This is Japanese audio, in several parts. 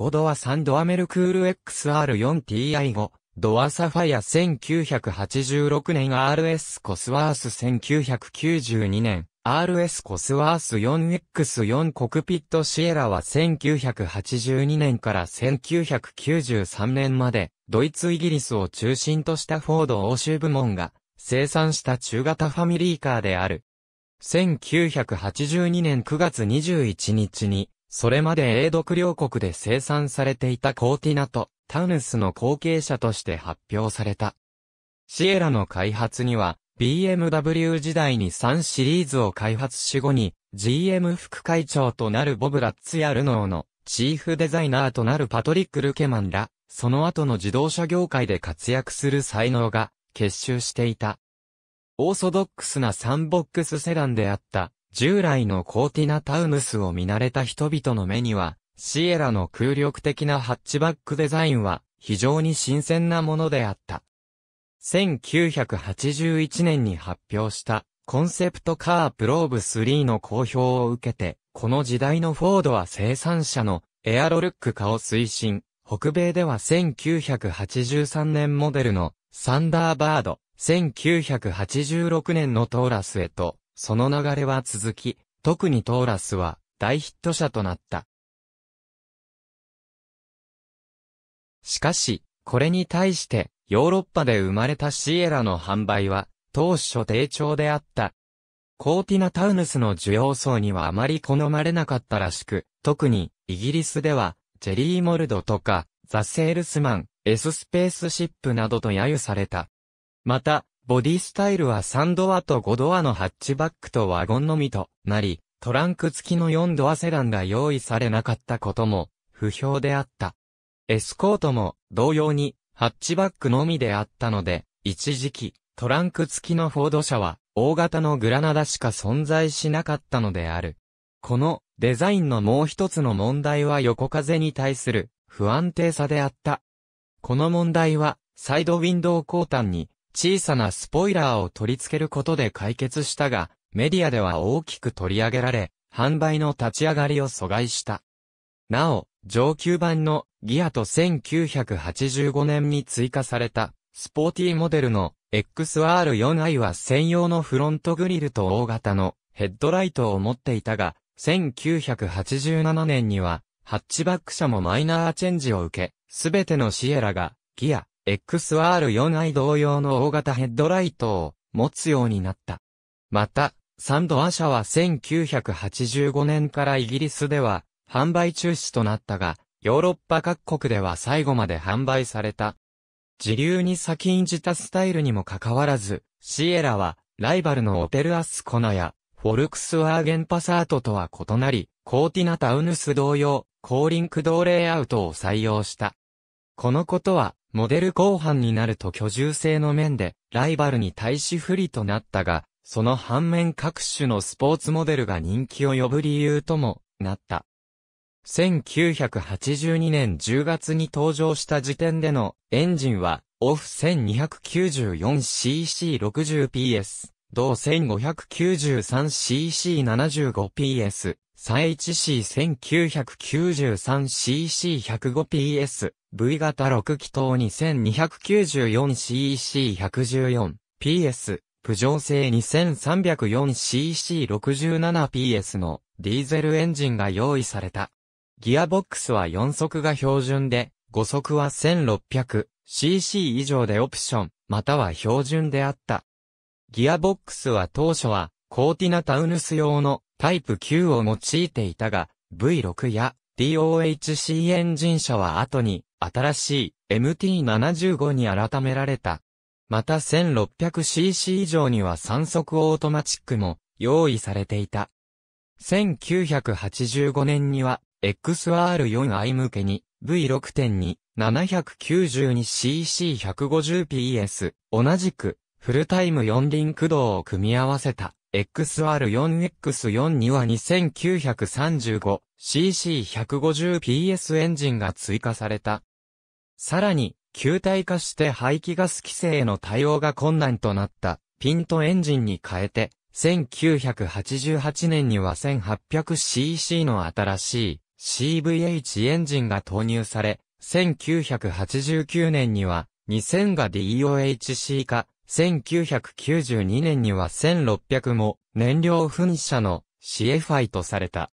5ドア3ドアメルクール XR4TI5、ドアサファイア1986年 RS コスワース1992年、RS コスワース 4X4 コクピットシエラは1982年から1993年まで、ドイツイギリスを中心としたフォード欧州部門が生産した中型ファミリーカーである。1982年9月21日にそれまで英独領国で生産されていたコーティナとタウヌスの後継者として発表された。シエラの開発には、BMW 時代に3シリーズを開発し後に、GM 副会長となるボブ・ラッツやルノーのチーフデザイナーとなるパトリック・ルケマンら、その後の自動車業界で活躍する才能が結集していた。オーソドックスなサンボックスセダンであった従来のコーティナタウヌスを見慣れた人々の目には、シエラの空力的なハッチバックデザインは非常に新鮮なものであった。1981年に発表したコンセプトカープローブ3の好評を受けて、この時代のフォードは生産者のエアロルック化を推進。北米では1983年モデルのサンダーバード、1986年のトーラスへとその流れは続き、特にトーラスは大ヒット者となった。しかし、これに対して、ヨーロッパで生まれたシエラの販売は、当初低調であった。コーティナタウヌスの需要層にはあまり好まれなかったらしく、特に、イギリスでは、ジェリーモルドとか、ザ・セールスマン、エススペースシップなどと揶揄された。また、ボディスタイルは3ドアと5ドアのハッチバックとワゴンのみとなり、トランク付きの4ドアセダンが用意されなかったことも不評であった。エスコートも同様にハッチバックのみであったので、一時期トランク付きのフォード車は大型のグラナダしか存在しなかったのである。このデザインのもう一つの問題は横風に対する不安定さであった。この問題はサイドウィンドウ交換に小さなスポイラーを取り付けることで解決したが、メディアでは大きく取り上げられ、販売の立ち上がりを阻害した。なお、上級版のギアと1985年に追加されたスポーティーモデルの XR4i は専用のフロントグリルと大型のヘッドライトを持っていたが、1987年にはハッチバック車もマイナーチェンジを受け、すべてのシエラがギア、XR4i 同様の大型ヘッドライトを持つようになった。また、サンドア社は1985年からイギリスでは販売中止となったが、ヨーロッパ各国では最後まで販売された。自流に先んじたスタイルにもかかわらず、シエラはライバルのオペルアスコナやフォルクスワーゲンパサートとは異なり、コーティナタウヌス同様、後輪駆動レイアウトを採用した。このことは、モデル後半になると居住性の面で、ライバルに対し不利となったが、その反面各種のスポーツモデルが人気を呼ぶ理由ともなった。1982年10月に登場した時点でのエンジンはオフ 1294cc60ps、同 1593cc75ps s 一 h c 1 9 9 3 c c 1 0 5 p s V 型6気筒 2294CC114PS、プジョー製 2304cc67PS のディーゼルエンジンが用意された。ギアボックスは4速が標準で、5速は 1600cc 以上でオプション、または標準であった。ギアボックスは当初は、コーティナタウヌス用のタイプ Q を用いていたが、V6 や DOHC エンジン車は後に新しい MT75 に改められた。また 1600cc 以上には3速オートマチックも用意されていた。1985年には XR4i 向けに V6.2 792cc150ps 同じくフルタイム4輪駆動を組み合わせた。x r 4 x 4には 2935cc150PS エンジンが追加された。さらに、球体化して排気ガス規制への対応が困難となったピントエンジンに変えて、1988年には 1800cc の新しい CVH エンジンが投入され、1989年には2000が DOHC 化、1992年には1600も燃料噴射の CFI とされた。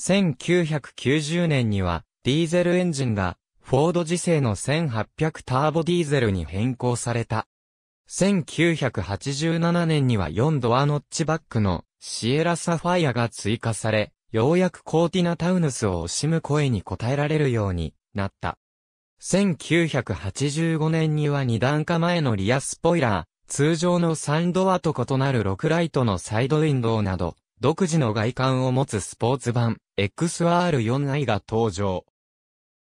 1990年にはディーゼルエンジンがフォード時世の1800ターボディーゼルに変更された。1987年には4ドアノッチバックのシエラサファイアが追加され、ようやくコーティナタウヌスを惜しむ声に応えられるようになった。1985年には2段化前のリアスポイラー、通常の3ドアと異なる6ライトのサイドウィンドウなど、独自の外観を持つスポーツ版 XR4i が登場。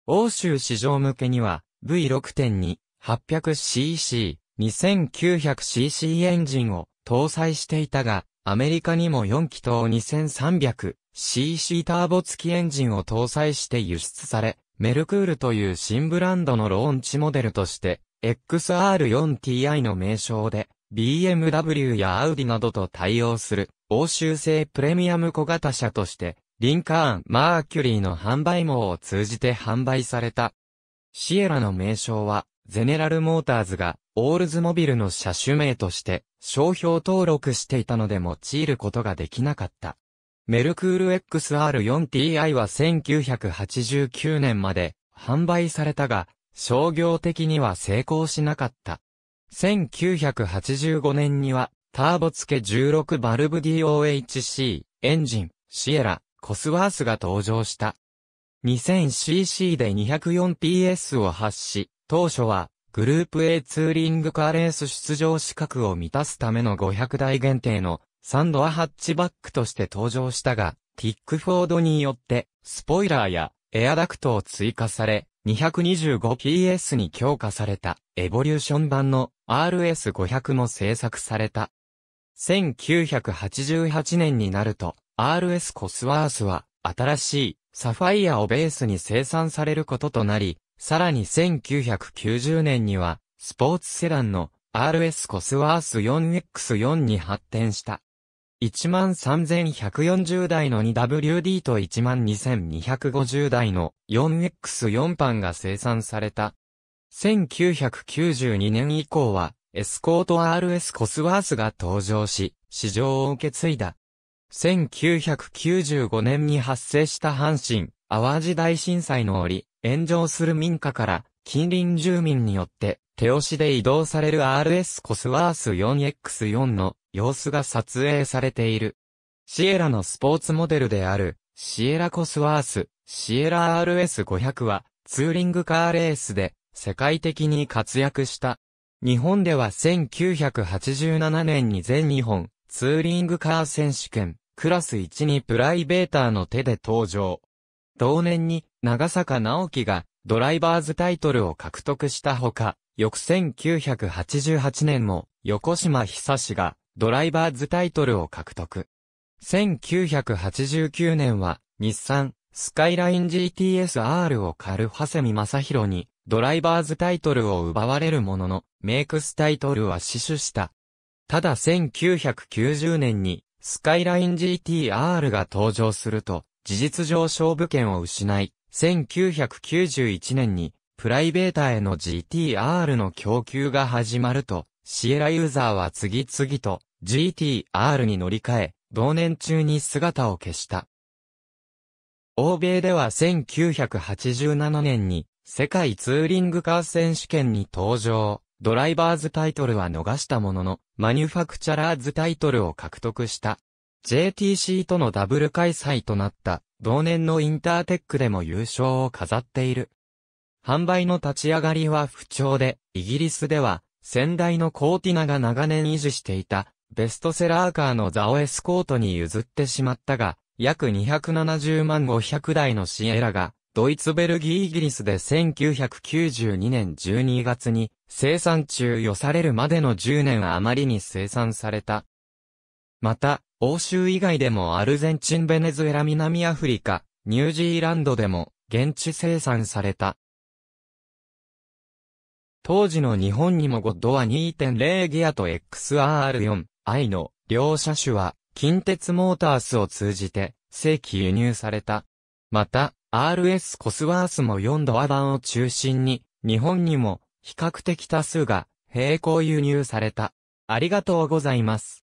欧州市場向けには V6.2、800cc、2900cc エンジンを搭載していたが、アメリカにも4気筒 2300cc ターボ付きエンジンを搭載して輸出され、メルクールという新ブランドのローンチモデルとして、XR4Ti の名称で、BMW やアウディなどと対応する、欧州製プレミアム小型車として、リンカーン、マーキュリーの販売網を通じて販売された。シエラの名称は、ゼネラルモーターズが、オールズモビルの車種名として、商標登録していたので用いることができなかった。メルクール XR4Ti は1989年まで販売されたが、商業的には成功しなかった。1985年には、ターボ付け16バルブ DOHC、エンジン、シエラ、コスワースが登場した。2000cc で 204PS を発し、当初はグループ A ツーリングカーレース出場資格を満たすための500台限定のサンドはハッチバックとして登場したが、ティックフォードによって、スポイラーやエアダクトを追加され、225PS に強化された、エボリューション版の RS500 も製作された。1988年になると、RS コスワースは、新しい、サファイアをベースに生産されることとなり、さらに1990年には、スポーツセダンの RS コスワース 4X4 に発展した。13140台の 2WD と12250台の 4X4 ンが生産された。1992年以降は、エスコート RS コスワースが登場し、市場を受け継いだ。1995年に発生した阪神、淡路大震災の折、炎上する民家から、近隣住民によって、手押しで移動される RS コスワース 4X4 の様子が撮影されている。シエラのスポーツモデルである、シエラコスワース、シエラ RS500 は、ツーリングカーレースで、世界的に活躍した。日本では1987年に全日本、ツーリングカー選手権、クラス1にプライベーターの手で登場。同年に、長坂直樹が、ドライバーズタイトルを獲得したほか、翌1988年も、横島久志が、ドライバーズタイトルを獲得。1989年は、日産、スカイライン GTS-R をカルハセミ正宏に、ドライバーズタイトルを奪われるものの、メイクスタイトルは死守した。ただ1990年に、スカイライン GTR が登場すると、事実上勝負権を失い、1991年にプライベータへの GTR の供給が始まると、シエラユーザーは次々と GTR に乗り換え、同年中に姿を消した。欧米では1987年に世界ツーリングカー選手権に登場。ドライバーズタイトルは逃したものの、マニュファクチャラーズタイトルを獲得した。JTC とのダブル開催となった、同年のインターテックでも優勝を飾っている。販売の立ち上がりは不調で、イギリスでは、先代のコーティナが長年維持していた、ベストセラーカーのザオエスコートに譲ってしまったが、約270万500台のシエラが、ドイツベルギーイギリスで1992年12月に生産中与されるまでの10年余りに生産された。また、欧州以外でもアルゼンチン、ベネズエラ、南アフリカ、ニュージーランドでも現地生産された。当時の日本にもゴッドは2.0ギアと XR4i の両車種は近鉄モータースを通じて正規輸入された。また、RS コスワースも4ドア版を中心に日本にも比較的多数が並行輸入された。ありがとうございます。